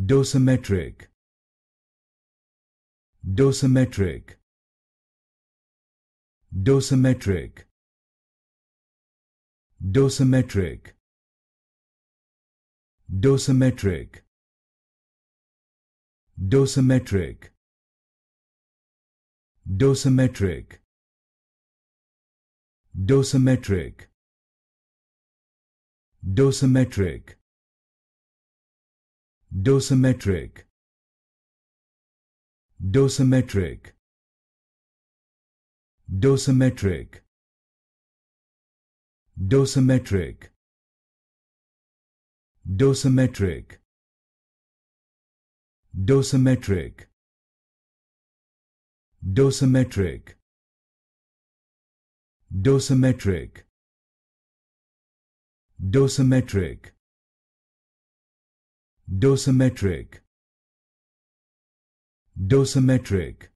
dosimetric dosimetric dosimetric dosimetric dosimetric dosimetric dosimetric dosimetric dosimetric dosimetric dosimetric dosimetric dosimetric dosimetric dosimetric dosimetric dosimetric dosimetric dosimetric dosimetric